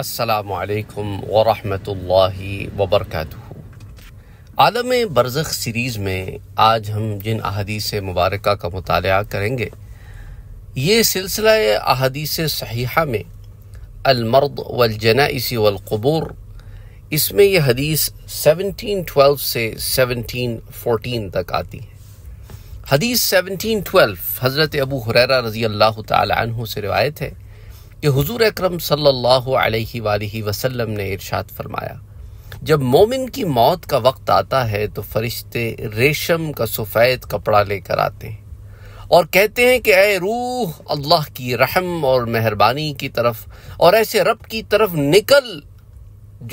असलकम वरहमतुल्लाहि वबरक आलम बरज़ सीरीज़ में आज हम जिन अहदीस मुबारक का मताल करेंगे ये सिलसिला अहदीस सहीहा में अलमर्द इसी वलकबूर इसमें यह हदीस 1712 से 1714 तक आती है हदीस 1712 हज़रत अबू हुरैरा रज़ी अल्लाह तु से रिवायत है कि हुजूर अकरम सल्लल्लाहु अलैहि वसल्लम ने इरशाद फरमाया जब मोमिन की मौत का वक्त आता है तो फरिश्ते रेशम का सफ़ेद कपड़ा लेकर आते हैं और कहते हैं कि ए रूह अल्लाह की रहम और मेहरबानी की तरफ और ऐसे रब की तरफ निकल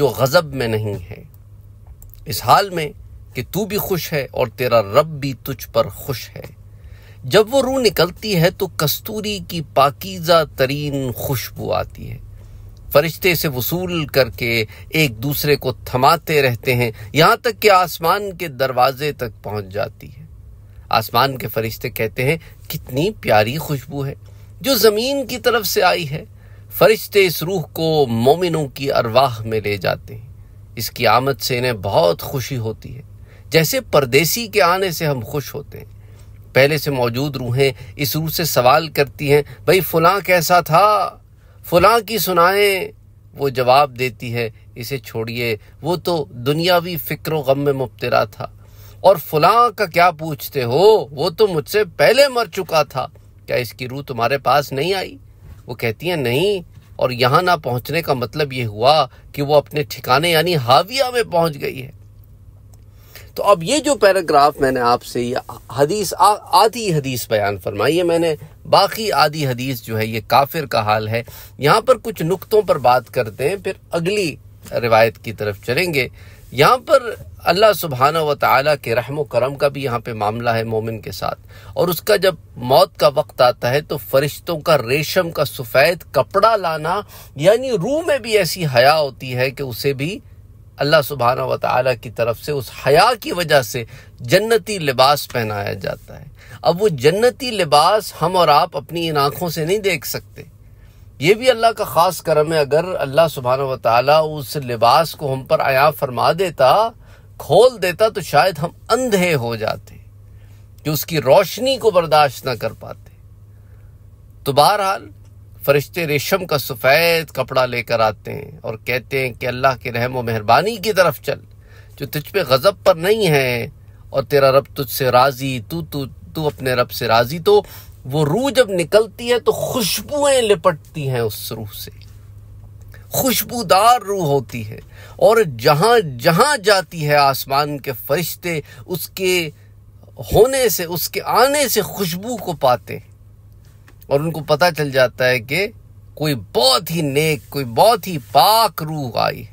जो गज़ब में नहीं है इस हाल में कि तू भी खुश है और तेरा रब भी तुझ पर खुश है जब वो रूह निकलती है तो कस्तूरी की पाकिजा तरीन खुशबू आती है फरिश्ते से वसूल करके एक दूसरे को थमाते रहते हैं यहां तक कि आसमान के दरवाजे तक पहुंच जाती है आसमान के फरिश्ते कहते हैं कितनी प्यारी खुशबू है जो ज़मीन की तरफ से आई है फरिश्ते इस रूह को मोमिनों की अरवाह में ले जाते हैं इसकी आमद से इन्हें बहुत खुशी होती है जैसे परदेसी के आने से हम खुश होते हैं पहले से मौजूद रूहें इस रूह से सवाल करती हैं भाई फलां कैसा था फलां की सुनाएं वो जवाब देती है इसे छोड़िए वो तो दुनियावी फिक्र गम में मुबतला था और फलां का क्या पूछते हो वो तो मुझसे पहले मर चुका था क्या इसकी रूह तुम्हारे पास नहीं आई वो कहती है नहीं और यहाँ ना पहुंचने का मतलब ये हुआ कि वो अपने ठिकाने यानी हाविया में पहुंच गई है तो अब ये जो पैराग्राफ मैंने आपसे ये हदीस आधी हदीस बयान फरमाई है मैंने बाकी आधी हदीस जो है ये काफिर का हाल है यहाँ पर कुछ नुकतों पर बात करते हैं फिर अगली रिवायत की तरफ चलेंगे यहाँ पर अल्लाह सुबहाना व ताली के रहम करम का भी यहाँ पे मामला है मोमिन के साथ और उसका जब मौत का वक्त आता है तो फरिश्तों का रेशम का सफ़ेद कपड़ा लाना यानी रूह में भी ऐसी हया होती है कि उसे भी अल्लाह सुबहाना वाली की तरफ से उस हया की वजह से जन्नती लिबास पहनाया जाता है अब वो जन्नती लिबास हम और आप अपनी इन आँखों से नहीं देख सकते ये भी अल्लाह का ख़ास करम है अगर अल्लाह सुबहाना वाली उस लिबास को हम पर आया फरमा देता खोल देता तो शायद हम अंधे हो जाते कि उसकी रोशनी को बर्दाश्त ना कर पाते तो बहरहाल फरिश्ते रेशम का सफ़ेद कपड़ा लेकर आते हैं और कहते हैं कि अल्लाह के रहम मेहरबानी की तरफ चल जो तुझ पे गज़ब पर नहीं है और तेरा रब तुझसे राज़ी तू तू तू अपने रब से राज़ी तो वो रूह जब निकलती है तो खुशबुएं लिपटती हैं उस रूह से खुशबूदार रूह होती है और जहाँ जहाँ जाती है आसमान के फरिश्ते उसके होने से उसके आने से खुशबू को पाते हैं और उनको पता चल जाता है कि कोई बहुत ही नेक कोई बहुत ही पाक रूह आई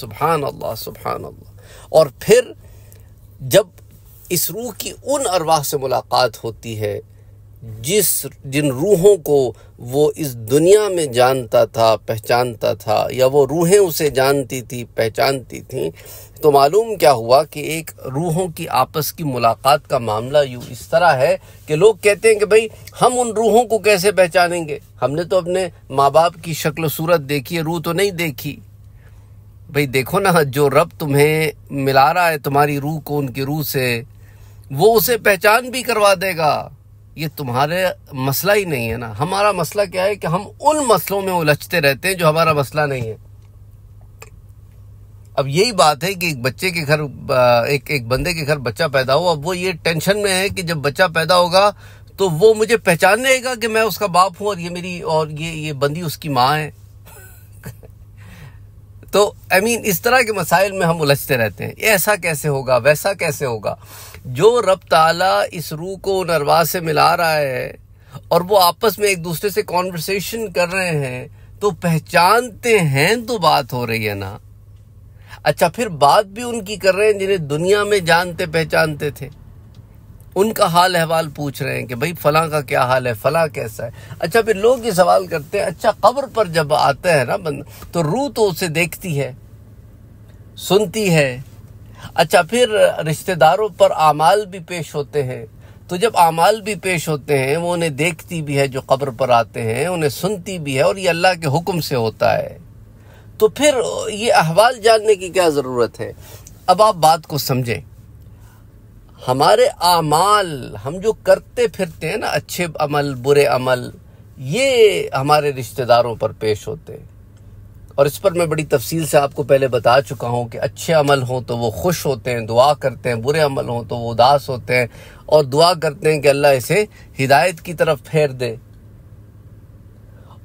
सुबहान अल्लाह सुबहान अल्लाह और फिर जब इस रूह की उन अरवाह से मुलाकात होती है जिस जिन रूहों को वो इस दुनिया में जानता था पहचानता था या वो रूहें उसे जानती थी पहचानती थी तो मालूम क्या हुआ कि एक रूहों की आपस की मुलाकात का मामला यूँ इस तरह है कि लोग कहते हैं कि भाई हम उन रूहों को कैसे पहचानेंगे हमने तो अपने माँ बाप की शक्ल सूरत देखी है रूह तो नहीं देखी भाई देखो ना जो रब तुम्हें मिला रहा है तुम्हारी रूह को उनकी रूह से वो उसे पहचान भी करवा देगा ये तुम्हारे मसला ही नहीं है ना हमारा मसला क्या है कि हम उन मसलों में उलझते रहते हैं जो हमारा मसला नहीं है अब यही बात है कि एक बच्चे के घर एक एक बंदे के घर बच्चा पैदा हुआ अब वो ये टेंशन में है कि जब बच्चा पैदा होगा तो वो मुझे पहचान लेगा कि मैं उसका बाप हूं और ये मेरी और ये ये बंदी उसकी माँ है तो आई I मीन mean, इस तरह के मसाइल में हम उलझते रहते हैं ऐसा कैसे होगा वैसा कैसे होगा जो रब ताला इस रूह को नरवा से मिला रहा है और वो आपस में एक दूसरे से कॉन्वर्सेशन कर रहे हैं तो पहचानते हैं तो बात हो रही है ना अच्छा फिर बात भी उनकी कर रहे हैं जिन्हें दुनिया में जानते पहचानते थे उनका हाल अहवाल पूछ रहे हैं कि भाई फलां का क्या हाल है फलां कैसा है अच्छा फिर लोग ये सवाल करते हैं अच्छा कब्र पर जब आता है ना बंद तो रूह तो उसे देखती है सुनती है अच्छा फिर रिश्तेदारों पर आमाल भी पेश होते हैं तो जब आमाल भी पेश होते हैं वो उन्हें देखती भी है जो कब्र पर आते हैं उन्हें सुनती भी है और ये अल्लाह के हुक्म से होता है तो फिर ये अहवाल जानने की क्या ज़रूरत है अब आप बात को समझें हमारे आमाल हम जो करते फिरते हैं ना अच्छे अमल बुरे अमल ये हमारे रिश्तेदारों पर पेश होते हैं और इस पर मैं बड़ी तफसील से आपको पहले बता चुका हूँ कि अच्छे अमल हों तो वो खुश होते हैं दुआ करते हैं बुरे अमल हों तो वो उदास होते हैं और दुआ करते हैं कि अल्लाह इसे हिदायत की तरफ फेर दे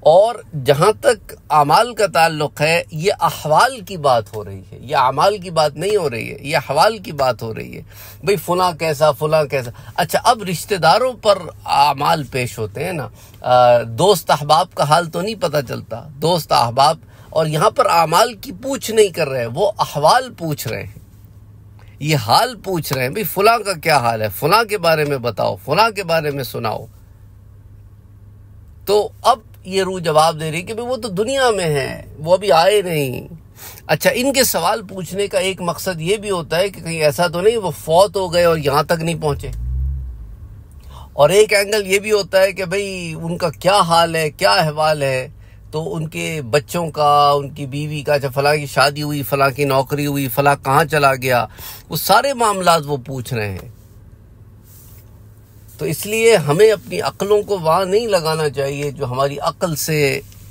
और जहाँ तक अमाल का ताल्लुक है ये अहवाल की बात हो रही है ये अमाल की बात नहीं हो रही है ये अहवाल की बात हो रही है भाई फलां कैसा फलां कैसा अच्छा अब रिश्तेदारों पर अमाल पेश होते हैं ना आ, दोस्त अहबाब का हाल तो नहीं पता चलता दोस्त अहबाब और यहाँ पर अमाल की पूछ नहीं कर रहे हैं वो अहवाल पूछ रहे हैं ये हाल पूछ रहे हैं भाई फुला का क्या हाल है फुला के बारे में बताओ फुला के बारे में सुनाओ तो अब ये रूह जवाब दे रही कि भाई वो तो दुनिया में है वो अभी आए नहीं अच्छा इनके सवाल पूछने का एक मकसद ये भी होता है कि कहीं ऐसा तो नहीं वो फौत हो गए और यहां तक नहीं पहुंचे और एक एंगल ये भी होता है कि भाई उनका क्या हाल है क्या अहवाल है तो उनके बच्चों का उनकी बीवी का अच्छा फला की शादी हुई फला की नौकरी हुई फला कहाँ चला गया वो सारे मामला वो पूछ रहे हैं तो इसलिए हमें अपनी अकलों को वहाँ नहीं लगाना चाहिए जो हमारी अकल से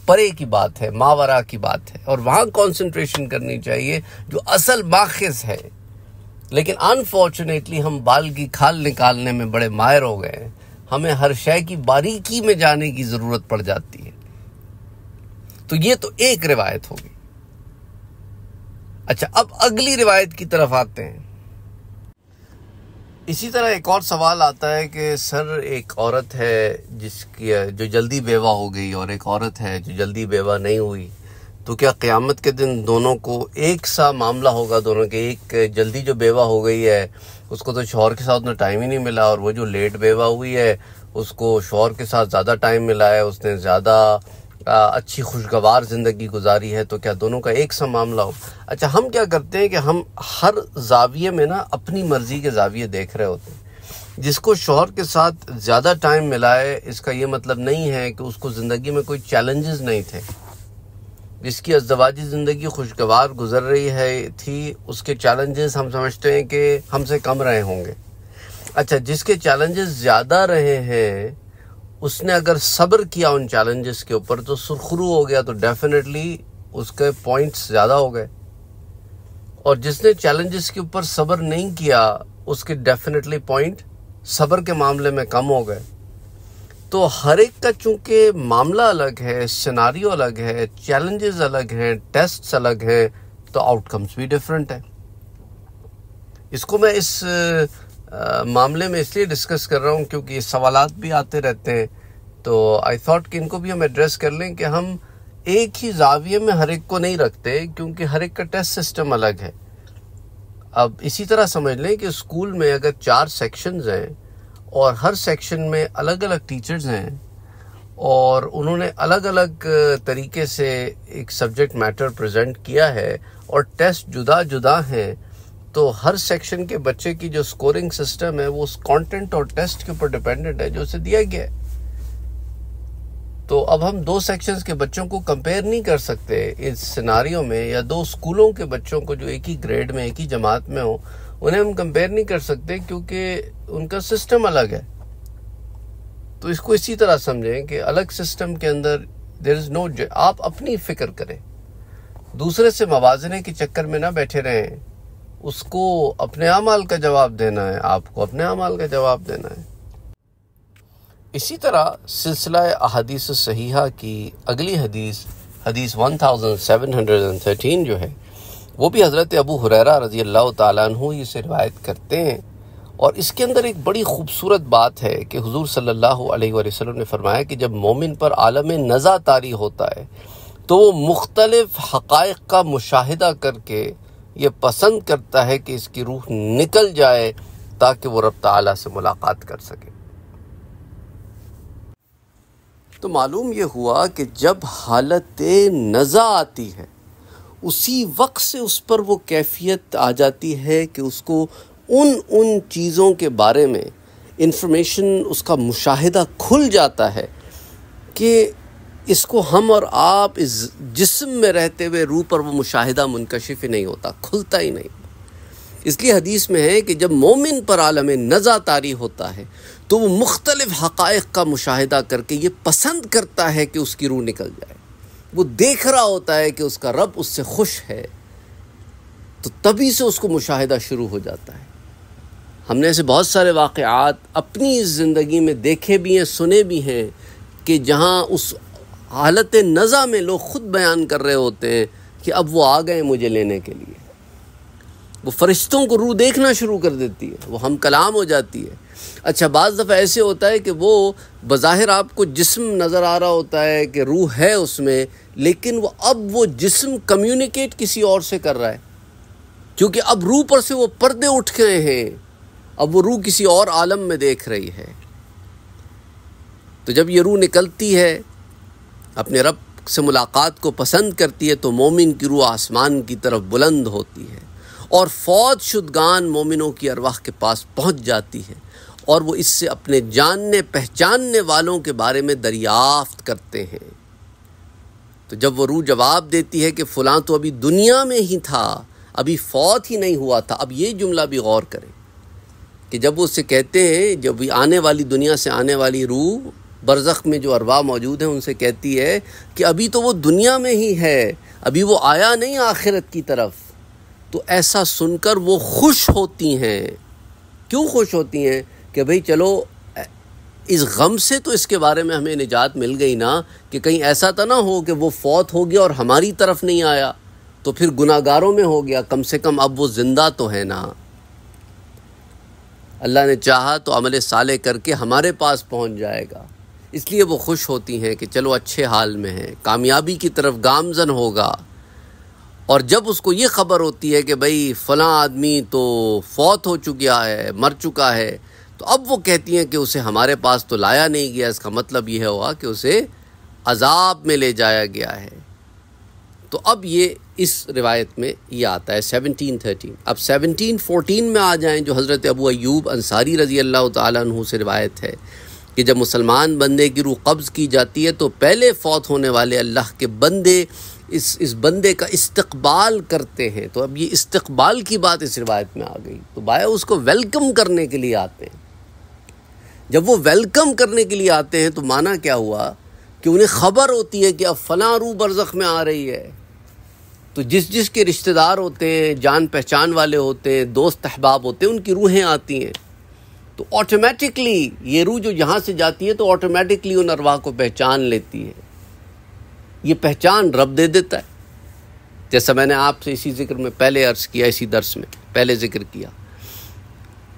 परे की बात है मावरा की बात है और वहाँ कॉन्सनट्रेशन करनी चाहिए जो असल माखज है लेकिन अनफॉर्चुनेटली हम बाल की खाल निकालने में बड़े मायर हो गए हैं हमें हर शय की बारीकी में जाने की ज़रूरत पड़ जाती है तो ये तो एक रिवायत होगी अच्छा अब अगली रिवायत की तरफ आते हैं इसी तरह एक और सवाल आता है कि सर एक औरत है जिसकी जो जल्दी बेवा हो गई और एक औरत है जो जल्दी बेवा नहीं हुई तो क्या क़यामत के दिन दोनों को एक सा मामला होगा दोनों के एक जल्दी जो बेवा हो गई है उसको तो शोहर के साथ उतना टाइम ही नहीं मिला और वो जो लेट बेवा हुई है उसको शोहर के साथ ज़्यादा टाइम मिला है उसने ज़्यादा अच्छी खुशगवार ज़िंदगी गुजारी है तो क्या दोनों का एक सा मामला हो अच्छा हम क्या करते हैं कि हम हर जाविये में ना अपनी मर्ज़ी के जाविये देख रहे होते हैं जिसको शोहर के साथ ज़्यादा टाइम मिला है इसका ये मतलब नहीं है कि उसको ज़िंदगी में कोई चैलेंजेस नहीं थे जिसकी अजवाजी ज़िंदगी खुशगवार गुजर रही है थी उसके चैलेंजेस हम समझते हैं कि हमसे कम रहे होंगे अच्छा जिसके चैलेंजेस ज़्यादा रहे हैं उसने अगर सब्र किया उन चैलेंजेस के ऊपर तो सुरखरू हो गया तो डेफिनेटली उसके पॉइंट्स ज़्यादा हो गए और जिसने चैलेंजेस के ऊपर सब्र नहीं किया उसके डेफिनेटली पॉइंट सब्र के मामले में कम हो गए तो हर एक का चूंकि मामला अलग है सिनारियो अलग है चैलेंजेस अलग हैं टेस्ट अलग हैं तो आउटकम्स भी डिफरेंट है इसको मैं इस आ, मामले में इसलिए डिस्कस कर रहा हूँ क्योंकि सवाल भी आते रहते हैं तो आई थॉट कि इनको भी हम एड्रेस कर लें कि हम एक ही जाविये में हर एक को नहीं रखते क्योंकि हर एक का टेस्ट सिस्टम अलग है अब इसी तरह समझ लें कि स्कूल में अगर चार सेक्शंस हैं और हर सेक्शन में अलग अलग टीचर्स हैं और उन्होंने अलग अलग तरीके से एक सब्जेक्ट मैटर प्रेजेंट किया है और टेस्ट जुदा जुदा हैं तो हर सेक्शन के बच्चे की जो स्कोरिंग सिस्टम है वो उस कंटेंट और टेस्ट के ऊपर डिपेंडेंट है जो उसे दिया गया है तो अब हम दो सेक्शंस के बच्चों को कंपेयर नहीं कर सकते इस सिनारियों में या दो स्कूलों के बच्चों को जो एक ही ग्रेड में एक ही जमात में हो उन्हें हम कंपेयर नहीं कर सकते क्योंकि उनका सिस्टम अलग है तो इसको इसी तरह समझें कि अलग सिस्टम के अंदर देर इज़ नो आप अपनी फिक्र करें दूसरे से मवाजने के चक्कर में ना बैठे रहें उसको अपने अमाल का जवाब देना है आपको अपने अमाल का जवाब देना है इसी तरह सिलसिला अहदीस सहीहा की अगली हदीस हदीस 1713 जो है वो भी हज़रत अबू हुरैरा रज़ी अल्लाह तु से रिवायत करते हैं और इसके अंदर एक बड़ी खूबसूरत बात है कि हुजूर सल्लल्लाहु अलैहि वसल्लम ने फरमाया कि जब मोमिन पर आलम नज़ा तारी होता है तो वो मुख्तलफ़ हक़ का मुशाह करके ये पसंद करता है कि इसकी रूह निकल जाए ताकि वो रब तला से मुलाकात कर सके तो मालूम ये हुआ कि जब हालत नज़ा आती है उसी वक्त से उस पर वो कैफियत आ जाती है कि उसको उन उन चीज़ों के बारे में इंफॉर्मेशन उसका मुशाहिदा खुल जाता है कि इसको हम और आप इस जिस्म में रहते हुए रूह पर वो मुशाहिदा मुनकशिफ ही नहीं होता खुलता ही नहीं इसलिए हदीस में है कि जब मोमिन पर आलम नज़ा तारी होता है तो वो मुख्तलिफ़ हक़ का मुशाहिदा करके ये पसंद करता है कि उसकी रूह निकल जाए वो देख रहा होता है कि उसका रब उससे खुश है तो तभी से उसको मुशाहिदा शुरू हो जाता है हमने ऐसे बहुत सारे वाक़ात अपनी ज़िंदगी में देखे भी हैं सुने भी हैं कि जहाँ उस हालत नज़ा में लोग ख़ुद बयान कर रहे होते हैं कि अब वो आ गए मुझे लेने के लिए वो फरिश्तों को रूह देखना शुरू कर देती है वो हम कलाम हो जाती है अच्छा बाज़ दफ़ा ऐसे होता है कि वो बज़ाहिर आपको जिस्म नज़र आ रहा होता है कि रूह है उसमें लेकिन वो अब वो जिस्म कम्युनिकेट किसी और से कर रहा है क्योंकि अब रूह पर से वो पर्दे उठ गए हैं अब वो रूह किसी और आलम में देख रही है तो जब ये रूह निकलती है अपने रब से मुलाकात को पसंद करती है तो मोमिन की रूह आसमान की तरफ बुलंद होती है और फौज शुदगान मोमिनों की अरवाह के पास पहुंच जाती है और वो इससे अपने जानने पहचानने वालों के बारे में दरियाफ्त करते हैं तो जब वो रूह जवाब देती है कि फ़लाँ तो अभी दुनिया में ही था अभी फौत ही नहीं हुआ था अब ये जुमला भी गौर करें कि जब वो उससे कहते हैं जब आने वाली दुनिया से आने वाली रूह बरज़ख़ में जो अरवा मौजूद हैं उनसे कहती है कि अभी तो वो दुनिया में ही है अभी वो आया नहीं आखिरत की तरफ तो ऐसा सुनकर वो खुश होती हैं क्यों खुश होती हैं कि भाई चलो इस गम से तो इसके बारे में हमें निजात मिल गई ना कि कहीं ऐसा तो ना हो कि वो फौत हो गया और हमारी तरफ नहीं आया तो फिर गुनागारों में हो गया कम से कम अब वो ज़िंदा तो है ना अल्लाह ने चाहा तो अमल साले करके हमारे पास पहुंच जाएगा इसलिए वो खुश होती हैं कि चलो अच्छे हाल में हैं कामयाबी की तरफ गामजन होगा और जब उसको ये ख़बर होती है कि भाई फ़लाँ आदमी तो फौत हो चुका है मर चुका है तो अब वो कहती हैं कि उसे हमारे पास तो लाया नहीं गया इसका मतलब यह हुआ कि उसे अजाब में ले जाया गया है तो अब ये इस रिवायत में ये आता है सेवनटीन थर्टीन अब सेवनटीन फोटीन में आ जाएं जो हज़रत अबू अयूब अंसारी रज़ी अल्लाह तु से रिवायत है कि जब मुसलमान बंदे की रूह कब्ज़ की जाती है तो पहले फौत होने वाले अल्लाह के बंदे इस इस बंदे का इस्तकबाल करते हैं तो अब ये इस्तकबाल की बात इस रिवायत में आ गई तो बाया उसको वेलकम करने के लिए आते हैं जब वो वेलकम करने के लिए आते हैं तो माना क्या हुआ कि उन्हें खबर होती है कि अब फ़ला रू बरज़ख में आ रही है तो जिस जिस के रिश्तेदार होते हैं जान पहचान वाले होते हैं दोस्त अहबाब होते हैं उनकी रूहें आती हैं तो ऑटोमेटिकली ये रूह जो यहाँ से जाती है तो ऑटोमेटिकली उन अरवाह को पहचान लेती है ये पहचान रब दे देता है जैसा मैंने आपसे इसी जिक्र में पहले अर्ज़ किया इसी दर्श में पहले जिक्र किया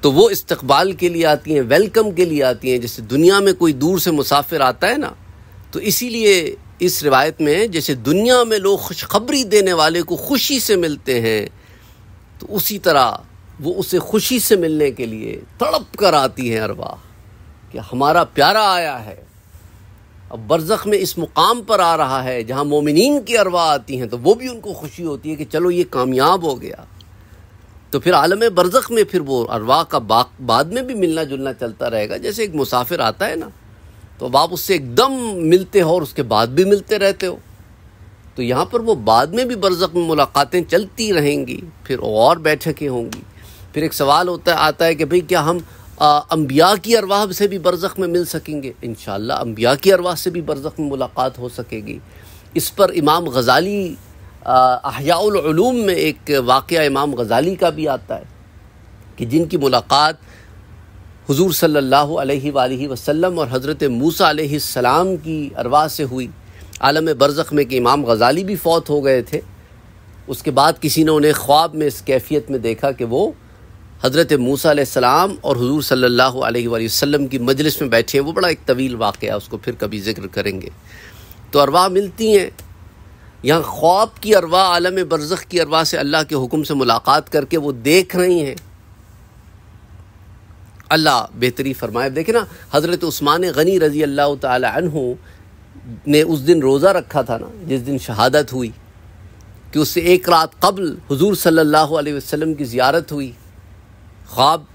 तो वो इस्तकबाल के लिए आती हैं वेलकम के लिए आती हैं जैसे दुनिया में कोई दूर से मुसाफिर आता है ना तो इसीलिए इस रिवायत में जैसे दुनिया में लोग खुशखबरी देने वाले को खुशी से मिलते हैं तो उसी तरह वो उसे खुशी से मिलने के लिए तड़प कर आती हैं अरवाह कि हमारा प्यारा आया है अब बरज़ख में इस मुकाम पर आ रहा है जहाँ मोमिन की अरवा आती हैं तो वो भी उनको खुशी होती है कि चलो ये कामयाब हो गया तो फिर आलम बरज़ख में फिर वो अरवा का बा, बाद में भी मिलना जुलना चलता रहेगा जैसे एक मुसाफिर आता है ना तो अब आप उससे एकदम मिलते हो और उसके बाद भी मिलते रहते हो तो यहाँ पर वो बाद में भी बरज़क में मुलाकातें चलती रहेंगी फिर और बैठकें होंगी फिर एक सवाल होता आता है कि भाई क्या हम अम्बिया की अरवाह से भी बरज़ में मिल सकेंगे इन अम्बिया की अरवाह से भी बरज़ में मुलाकात हो सकेगी इस पर इमाम गज़ाली अहियालूम में एक वाक़ इमाम गज़ाली का भी आता है कि जिनकी मुलाकात हुजूर सल्लल्लाहु अलैहि वसल्लम और हज़रत मूसा सलाम की अरवा से हुई आलम बरज़ में कि इमाम गज़ाली भी फ़ौत हो गए थे उसके बाद किसी ने उन्हें ख्वाब में इस कैफियत में देखा कि वो हज़रत मूसा सलाम और हजूर सल्ला वसम की मजलिस में बैठे हैं वो बड़ा एक तवील वाक़ उसको फिर कभी ज़िक्र करेंगे तो अरवा मिलती हैं यहाँ ख्वाब की अरवा आलम बरज़ की अरवा से अल्लाह के हुक्म से मुलाकात करके वो देख रही हैं अल्लाह बेहतरी फरमाए देखे ना हज़रत उस्मान गनी रज़ी अल्लाह तहु ने उस दिन रोज़ा रखा था ना जिस दिन शहादत हुई कि उससे एक रात कबल हजूर सल्ला वसम की ज़ियारत हुई ख्वाब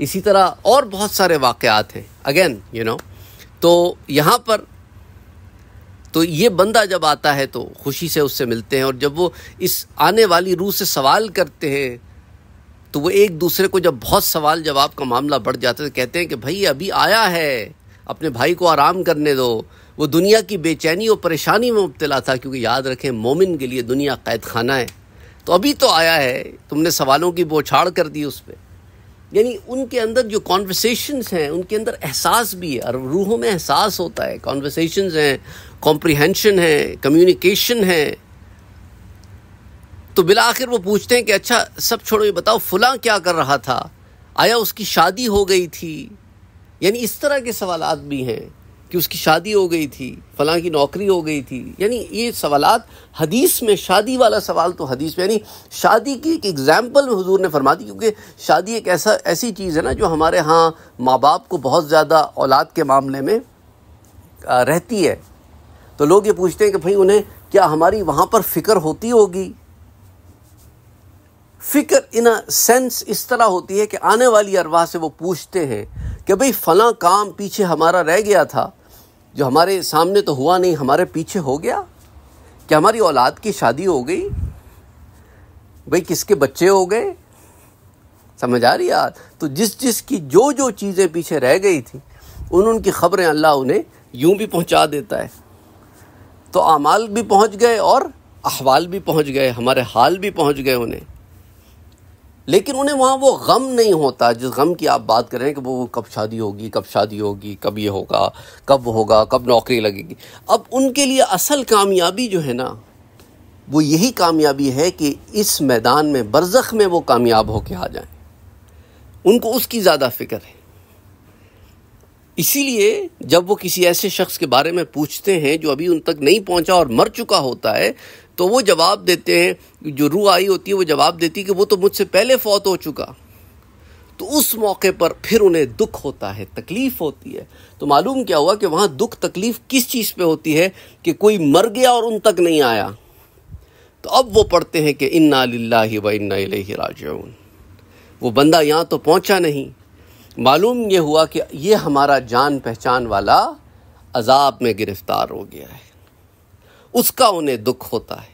इसी तरह और बहुत सारे वाक़ात हैं अगेन यू नो तो यहाँ पर तो ये बंदा जब आता है तो खुशी से उससे मिलते हैं और जब वो इस आने वाली रूह से सवाल करते हैं तो वो एक दूसरे को जब बहुत सवाल जवाब का मामला बढ़ जाता है तो कहते हैं कि भाई अभी आया है अपने भाई को आराम करने दो वो दुनिया की बेचैनी और परेशानी में मुबतला था क्योंकि याद रखें मोमिन के लिए दुनिया कैद खाना है तो अभी तो आया है तुमने सवालों की बोछाड़ कर दी उस पर यानी उनके अंदर जो कॉन्वर्सेशंस हैं उनके अंदर एहसास भी है और रूहों में एहसास होता है कॉन्वर्सेशंस हैं कॉम्प्रिहेंशन है कम्युनिकेशन है तो बिला आखिर वो पूछते हैं कि अच्छा सब छोड़ो ये बताओ फुला क्या कर रहा था आया उसकी शादी हो गई थी यानी इस तरह के सवाल भी हैं कि उसकी शादी हो गई थी फलां की नौकरी हो गई थी यानी ये सवाल हदीस में शादी वाला सवाल तो हदीस में यानी शादी की एक एग्ज़ाम्पल हजूर ने फरमा दी क्योंकि शादी एक ऐसा ऐसी चीज़ है ना जो हमारे यहाँ माँ बाप को बहुत ज़्यादा औलाद के मामले में रहती है तो लोग ये पूछते हैं कि भाई उन्हें क्या हमारी वहाँ पर फ़िक्र होती होगी फ़िक्र इन अ सेंस इस तरह होती है कि आने वाली अरवा से वो पूछते हैं कि भाई फ़लाँ काम पीछे हमारा रह गया था जो हमारे सामने तो हुआ नहीं हमारे पीछे हो गया क्या हमारी औलाद की शादी हो गई भाई किसके बच्चे हो गए समझ आ रही यार तो जिस जिस की जो जो चीज़ें पीछे रह गई थी उन उनकी ख़बरें अल्लाह उन्हें यूं भी पहुंचा देता है तो अमाल भी पहुंच गए और अहवाल भी पहुंच गए हमारे हाल भी पहुंच गए उन्हें लेकिन उन्हें वहाँ वो गम नहीं होता जिस गम की आप बात कर रहे हैं कि वो कब शादी होगी कब शादी होगी कब ये होगा कब होगा कब नौकरी लगेगी अब उनके लिए असल कामयाबी जो है ना वो यही कामयाबी है कि इस मैदान में बरज़ख में वो कामयाब होके आ जाए उनको उसकी ज़्यादा फिक्र है इसीलिए जब वो किसी ऐसे शख्स के बारे में पूछते हैं जो अभी उन तक नहीं पहुंचा और मर चुका होता है तो वो जवाब देते हैं जो रूह आई होती है वो जवाब देती है कि वो तो मुझसे पहले फौत हो चुका तो उस मौके पर फिर उन्हें दुख होता है तकलीफ होती है तो मालूम क्या हुआ कि वहाँ दुख तकलीफ किस चीज़ पे होती है कि कोई मर गया और उन तक नहीं आया तो अब वो पढ़ते हैं कि इन्ना लाला व इन्ना राजन वो बंदा यहाँ तो पहुँचा नहीं मालूम यह हुआ कि यह हमारा जान पहचान वाला अजाब में गिरफ्तार हो गया है उसका उन्हें दुख होता है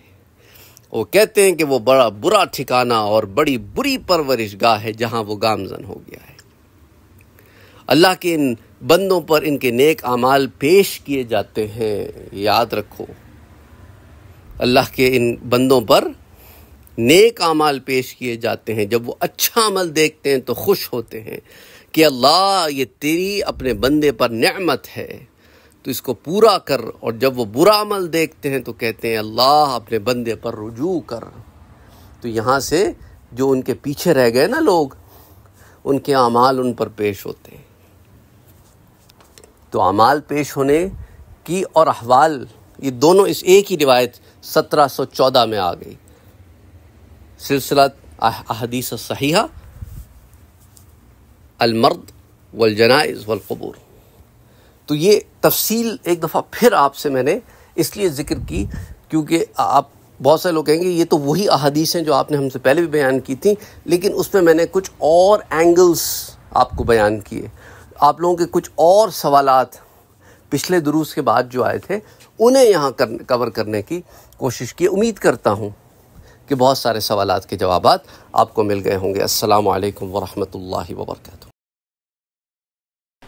वो कहते हैं कि वो बड़ा बुरा ठिकाना और बड़ी बुरी परवरिश गाह है जहां वो गामजन हो गया है अल्लाह के इन बंदों पर इनके नेक अमाल पेश किए जाते हैं याद रखो अल्लाह के इन बंदों पर नेक अमाल पेश किए जाते हैं जब वो अच्छा अमल देखते हैं तो खुश होते हैं कि अल्लाह ये तेरी अपने बंदे पर नमत है तो इसको पूरा कर और जब वो बुरा अमल देखते हैं तो कहते हैं अल्लाह अपने बंदे पर रुजू कर तो यहाँ से जो उनके पीछे रह गए ना लोग उनके अमाल उन पर पेश होते हैं तो अमाल पेश होने की और अहवाल ये दोनों इस एक ही रिवायत 1714 में आ गई सिलसिला अहदीस सहीहा अलमर्द वलजनाइज वलकबूर तो ये तफसील एक दफ़ा फिर आपसे मैंने इसलिए ज़िक्र की क्योंकि आप बहुत से लोग कहेंगे ये तो वही अहादीस हैं जो आपने हमसे पहले भी बयान की थी लेकिन उसमें मैंने कुछ और एंगल्स आपको बयान किए आप लोगों के कुछ और सवाल पिछले दुरुस के बाद जो आए थे उन्हें यहाँ कर, कवर करने की कोशिश की उम्मीद करता हूँ कि बहुत सारे सवाल के जवाब आपको मिल गए होंगे असलकम वरहमल वर्का